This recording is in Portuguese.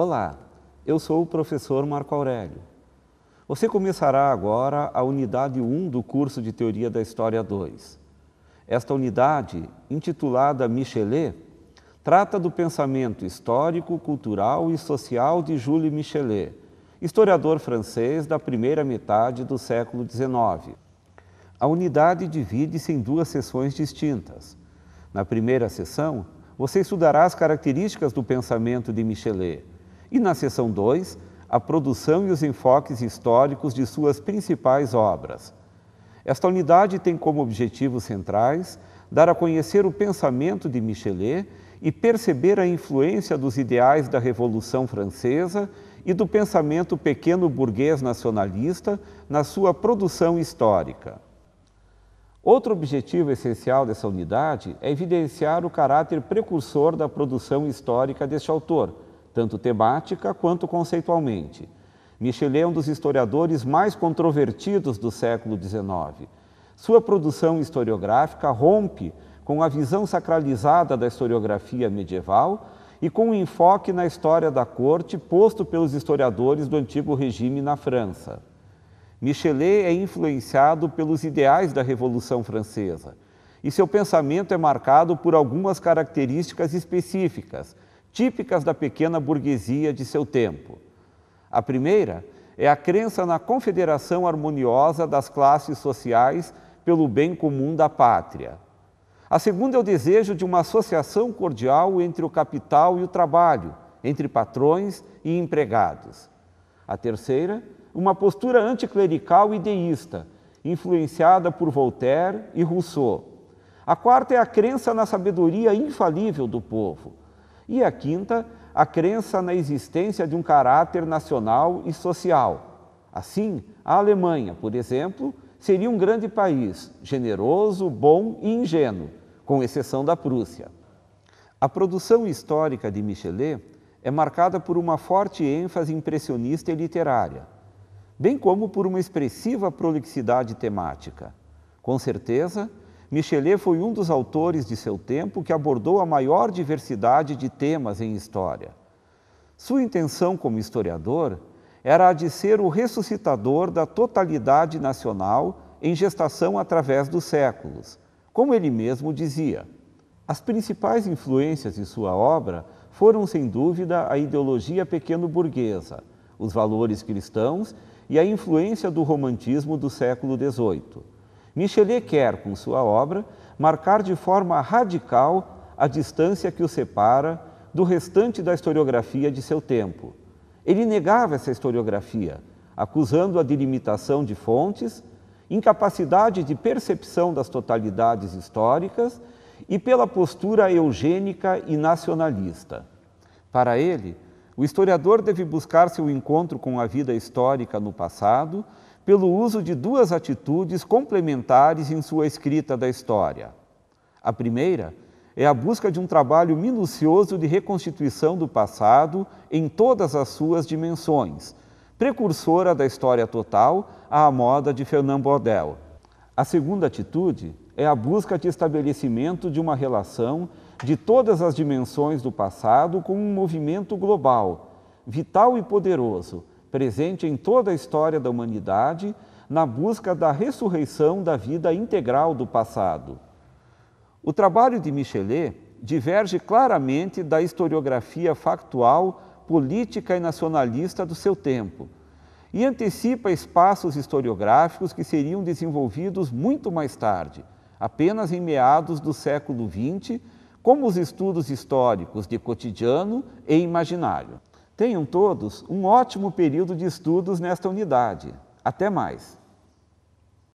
Olá, eu sou o professor Marco Aurélio. Você começará agora a unidade 1 do curso de Teoria da História 2. Esta unidade, intitulada Michelet, trata do pensamento histórico, cultural e social de Jules Michelet, historiador francês da primeira metade do século XIX. A unidade divide-se em duas sessões distintas. Na primeira sessão, você estudará as características do pensamento de Michelet, e na seção 2, a produção e os enfoques históricos de suas principais obras. Esta unidade tem como objetivos centrais dar a conhecer o pensamento de Michelet e perceber a influência dos ideais da Revolução Francesa e do pensamento pequeno burguês nacionalista na sua produção histórica. Outro objetivo essencial dessa unidade é evidenciar o caráter precursor da produção histórica deste autor tanto temática quanto conceitualmente. Michelet é um dos historiadores mais controvertidos do século XIX. Sua produção historiográfica rompe com a visão sacralizada da historiografia medieval e com o um enfoque na história da corte posto pelos historiadores do antigo regime na França. Michelet é influenciado pelos ideais da Revolução Francesa e seu pensamento é marcado por algumas características específicas, típicas da pequena burguesia de seu tempo. A primeira é a crença na confederação harmoniosa das classes sociais pelo bem comum da pátria. A segunda é o desejo de uma associação cordial entre o capital e o trabalho, entre patrões e empregados. A terceira, uma postura anticlerical e deísta, influenciada por Voltaire e Rousseau. A quarta é a crença na sabedoria infalível do povo, e a quinta, a crença na existência de um caráter nacional e social. Assim, a Alemanha, por exemplo, seria um grande país, generoso, bom e ingênuo, com exceção da Prússia. A produção histórica de Michelet é marcada por uma forte ênfase impressionista e literária, bem como por uma expressiva prolixidade temática. Com certeza, Michelet foi um dos autores de seu tempo que abordou a maior diversidade de temas em história. Sua intenção como historiador era a de ser o ressuscitador da totalidade nacional em gestação através dos séculos, como ele mesmo dizia. As principais influências de sua obra foram, sem dúvida, a ideologia pequeno-burguesa, os valores cristãos e a influência do romantismo do século XVIII. Michelet quer, com sua obra, marcar de forma radical a distância que o separa do restante da historiografia de seu tempo. Ele negava essa historiografia, acusando-a de limitação de fontes, incapacidade de percepção das totalidades históricas e pela postura eugênica e nacionalista. Para ele, o historiador deve buscar seu encontro com a vida histórica no passado pelo uso de duas atitudes complementares em sua escrita da história. A primeira é a busca de um trabalho minucioso de reconstituição do passado em todas as suas dimensões, precursora da história total à moda de Fernand Bordel. A segunda atitude é a busca de estabelecimento de uma relação de todas as dimensões do passado com um movimento global, vital e poderoso, presente em toda a história da humanidade, na busca da ressurreição da vida integral do passado. O trabalho de Michelet diverge claramente da historiografia factual, política e nacionalista do seu tempo e antecipa espaços historiográficos que seriam desenvolvidos muito mais tarde, apenas em meados do século XX, como os estudos históricos de cotidiano e imaginário. Tenham todos um ótimo período de estudos nesta unidade. Até mais!